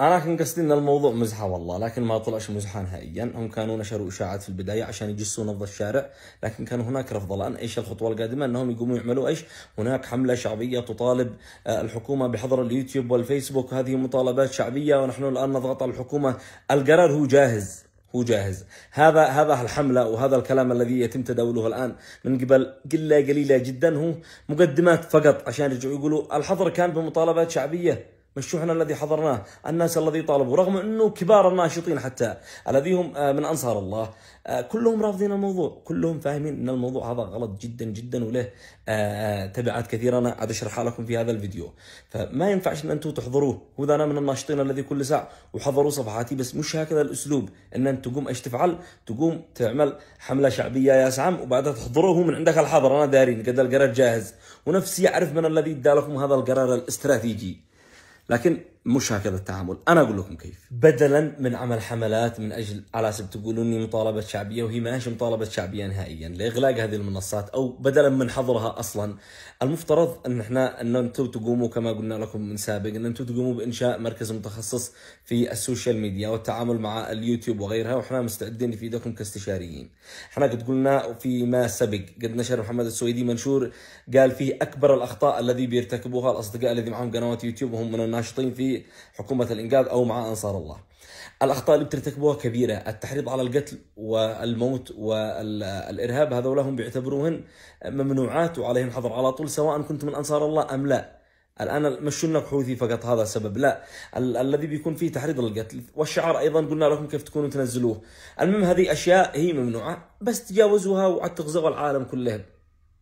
انا كان قصدي ان الموضوع مزحه والله لكن ما طلعش مزحه نهائيا هم كانوا نشروا اشاعات في البدايه عشان يجسوا نبض الشارع لكن كان هناك رفض الان ايش الخطوه القادمه انهم يقوموا يعملوا ايش هناك حمله شعبيه تطالب آه، الحكومه بحظر اليوتيوب والفيسبوك هذه مطالبات شعبيه ونحن الان نضغط على الحكومه القرار هو جاهز هو جاهز هذا هذا الحملة وهذا الكلام الذي يتم تداوله الآن من قبل قلة قليلة جدا هو مقدمات فقط عشان يرجعوا يقولوا الحظر كان بمطالبات شعبية مشروعنا الذي حضرناه الناس الذي طالبوا رغم أنه كبار الناشطين حتى الذين هم آه، من أنصار الله آه، كلهم رافضين الموضوع كلهم فاهمين أن الموضوع هذا غلط جدا جدا وله آه، تبعات كثيرة أنا عاد أشرحها لكم في هذا الفيديو فما ينفعش أن أنتم تحضروه وإذا أنا من الناشطين الذي كل ساعة وحضروا صفحاتي بس مش هكذا الأسلوب أن أنت تقوم إيش تفعل تقوم تعمل حملة شعبية يا سعم وبعدها تحضروه من عندك الحظر أنا دارين قد القرار جاهز ونفسي أعرف من الذي ادى لكم هذا القرار الاستراتيجي laakiin مش هكذا التعامل انا اقول لكم كيف بدلا من عمل حملات من اجل على سبيل تقولون مطالبه شعبيه وهي ما هي مطالبه شعبيه نهائيا لاغلاق هذه المنصات او بدلا من حظرها اصلا المفترض ان احنا ان انتم تقوموا كما قلنا لكم من سابق ان انتم تقوموا بانشاء مركز متخصص في السوشيال ميديا والتعامل مع اليوتيوب وغيرها واحنا مستعدين نفيدكم كاستشاريين احنا قد قلنا ما سبق قد نشر محمد السويدي منشور قال فيه اكبر الاخطاء الذي بيرتكبوها الاصدقاء الذي معهم قنوات يوتيوب وهم من الناشطين في في حكومة الإنقاذ أو مع أنصار الله الأخطاء اللي بترتكبوها كبيرة التحريض على القتل والموت والإرهاب هذول هم بيعتبروهن ممنوعات وعليهم حظر على طول سواء كنت من أنصار الله أم لا الان مش لنا حوثي فقط هذا السبب لا ال- الذي بيكون فيه تحريض للقتل والشعار ايضا قلنا لكم كيف تكونوا تنزلوه المهم هذه اشياء هي ممنوعه بس تجاوزوها وعد العالم كلهم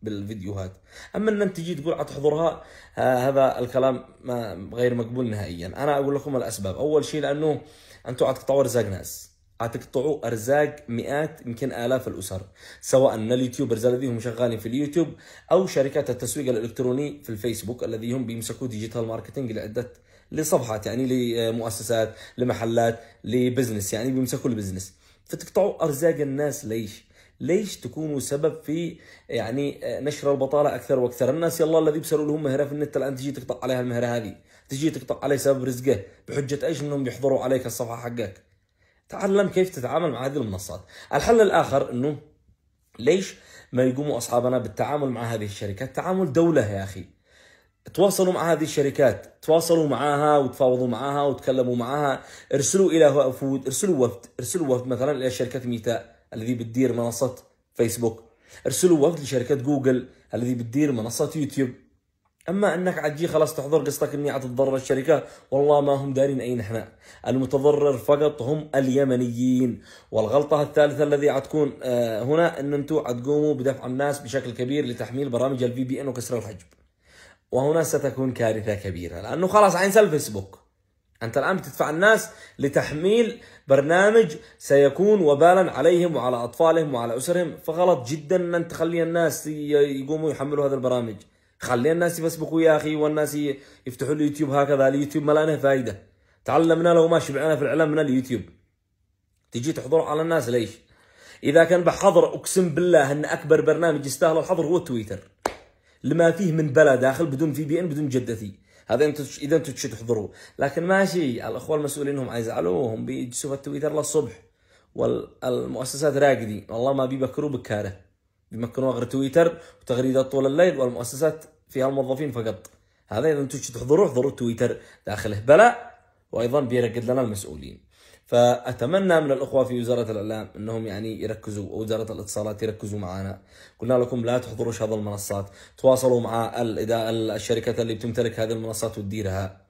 بالفيديوهات اما ان انت تجي تقول حتحضرها آه، هذا الكلام ما غير مقبول نهائيا انا اقول لكم الاسباب اول شيء لانه انتم حتقطعوا ارزاق ناس حتقطعوا ارزاق مئات يمكن الاف الاسر سواء اليوتيوبرز الذين هم شغالين في اليوتيوب او شركات التسويق الالكتروني في الفيسبوك الذي هم بيمسكوا ديجيتال ماركتنج لعده لصفحات يعني لمؤسسات لمحلات لبزنس يعني بيمسكوا البزنس فتقطعوا ارزاق الناس ليش؟ ليش تكونوا سبب في يعني آه، نشر البطاله اكثر واكثر الناس يلا الذي بسروا لهم مهره في النت الان تجي تقطع عليها المهره هذه تجي تقطع عليه سبب رزقه بحجه ايش انهم بيحضروا عليك الصفحه حقك تعلم كيف تتعامل مع هذه المنصات الحل الاخر انه ليش ما يقوموا اصحابنا بالتعامل مع هذه الشركات تعامل دوله يا اخي تواصلوا مع هذه الشركات تواصلوا معها وتفاوضوا معها وتكلموا معها ارسلوا الى وفود ارسلوا وفد ارسلوا وفد مثلا الى شركه ميتاء الذي بتدير منصة فيسبوك ارسلوا وفد لشركة جوجل الذي بتدير منصة يوتيوب اما انك عتجي خلاص تحضر قصتك اني عتتضرر الشركه والله ما هم دارين اين احنا المتضرر فقط هم اليمنيين والغلطه الثالثه الذي عتكون آه، هنا ان انتم عتقوموا بدفع الناس بشكل كبير لتحميل برامج الفي بي ان وكسر الحجب وهنا ستكون كارثه كبيره لانه خلاص عينسى الفيسبوك أنت الآن بتدفع الناس لتحميل برنامج سيكون وبالا عليهم وعلى أطفالهم وعلى أسرهم فغلط جدا أن تخلي الناس يقوموا يحملوا هذه البرامج خلي الناس يفسبقوا يا أخي والناس يفتحوا اليوتيوب هكذا اليوتيوب ما لانه فائدة تعلمنا لو ما شبعنا في الإعلام من اليوتيوب تجي تحضر على الناس ليش إذا كان بحظر أقسم بالله أن أكبر برنامج يستاهل الحظر هو التويتر لما فيه من بلا داخل بدون في بي إن بدون جدتي هذا انتم اذا انتم تحضروا لكن ماشي الاخوه المسؤولين هم يزعلوهم بيجلسوا في التويتر للصبح والمؤسسات راقدي والله ما بيبكروا بكاره بيمكنوا غير تويتر وتغريدات طول الليل والمؤسسات فيها الموظفين فقط هذا اذا انتم تحضروا احضروا تويتر داخله بلاء وايضا بيرقد لنا المسؤولين فاتمنى من الاخوه في وزاره الاعلام انهم يعني يركزوا وزاره الاتصالات يركزوا معنا قلنا لكم لا تحضروا هذه المنصات تواصلوا مع الشركات اللي بتمتلك هذه المنصات وتديرها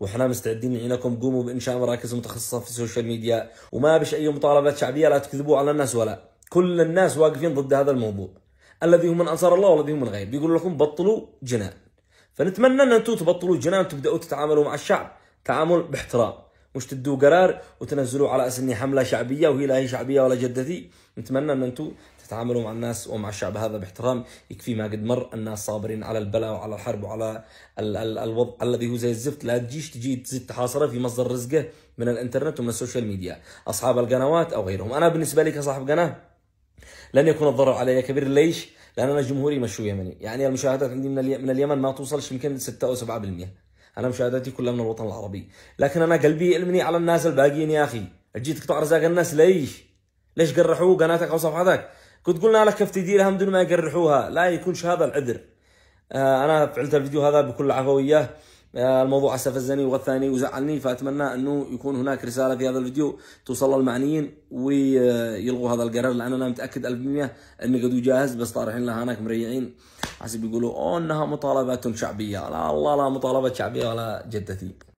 واحنا مستعدين نعينكم قوموا بانشاء مراكز متخصصه في السوشيال ميديا وما بش اي مطالبات شعبيه لا تكذبوا على الناس ولا كل الناس واقفين ضد هذا الموضوع الذي هم من انصار الله والذي هم من غير بيقولوا لكم بطلوا جنان فنتمنى ان انتم تبطلوا جنان وتبداوا تتعاملوا مع الشعب تعامل باحترام مش تدوا قرار وتنزلوه على اساس اني حمله شعبيه وهي لا هي شعبيه ولا جدتي نتمنى ان انتم تتعاملوا مع الناس ومع الشعب هذا باحترام يكفي ما قد مر الناس صابرين على البلاء وعلى الحرب وعلى ال ال الوضع الذي هو زي الزفت لا تجيش تجي تزيد تحاصره في مصدر رزقه من الانترنت ومن السوشيال ميديا اصحاب القنوات او غيرهم انا بالنسبه لي كصاحب قناه لن يكون الضرر علي كبير ليش؟ لان انا جمهوري مشروع يمني يعني المشاهدات عندي من, اليمن ما توصلش يمكن 6 او 7% انا مشاهداتي كلها من الوطن العربي لكن انا قلبي يألمني على الناس الباقيين يا اخي تجي تقطع رزاق الناس ليش ليش قرحوا قناتك او صفحتك كنت قلنا لك كيف تديرها دون ما يقرحوها لا يكونش هذا العذر آه انا فعلت الفيديو هذا بكل عفويه الموضوع استفزني وغثاني وزعلني فاتمنى انه يكون هناك رساله في هذا الفيديو توصل للمعنيين ويلغوا هذا القرار لان انا متاكد 100% انه قد جاهز بس طارحين لها هناك مريعين حسب يقولوا انها مطالبات شعبيه لا الله لا مطالبه شعبيه ولا جدتي